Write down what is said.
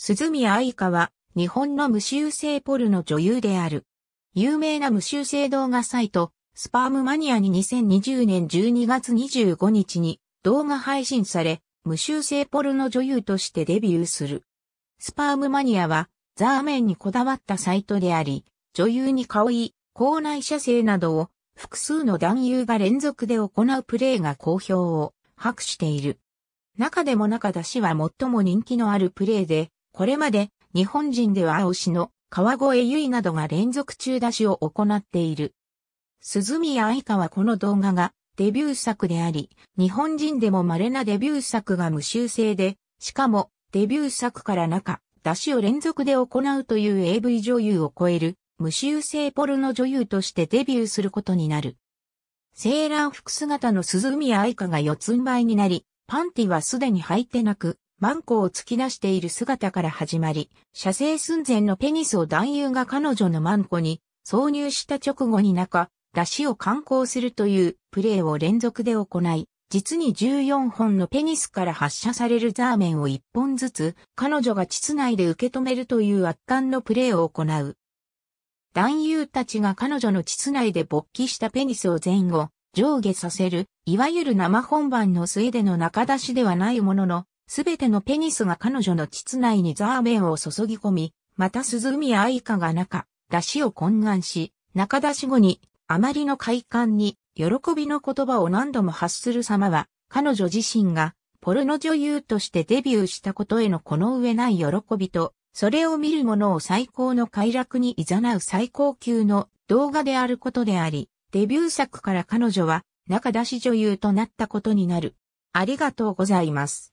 鈴宮愛花は、日本の無修正ポルの女優である。有名な無修正動画サイト、スパームマニアに2020年12月25日に動画配信され、無修正ポルの女優としてデビューする。スパームマニアは、ザーメンにこだわったサイトであり、女優に顔いい、校内射精などを複数の男優が連続で行うプレイが好評を博している。中でも中田氏は最も人気のあるプレイで、これまで日本人では青しの川越ゆいなどが連続中出しを行っている。鈴宮愛花はこの動画がデビュー作であり、日本人でも稀なデビュー作が無修正で、しかもデビュー作から中、出しを連続で行うという AV 女優を超える無修正ポルノ女優としてデビューすることになる。セーラー服姿の鈴宮愛花が四つん這いになり、パンティはすでに履いてなく、マンコを突き出している姿から始まり、射精寸前のペニスを男優が彼女のマンコに挿入した直後に中、出汁を観光するというプレーを連続で行い、実に14本のペニスから発射されるザーメンを1本ずつ彼女が膣内で受け止めるという圧巻のプレーを行う。男優たちが彼女の膣内で勃起したペニスを前後、上下させる、いわゆる生本番の末での中出しではないものの、すべてのペニスが彼女の膣内にザーメンを注ぎ込み、また鈴宮愛花が中、出しを懇願し、中出し後に、あまりの快感に、喜びの言葉を何度も発する様は、彼女自身が、ポルノ女優としてデビューしたことへのこの上ない喜びと、それを見る者を最高の快楽に誘う最高級の動画であることであり、デビュー作から彼女は中出し女優となったことになる。ありがとうございます。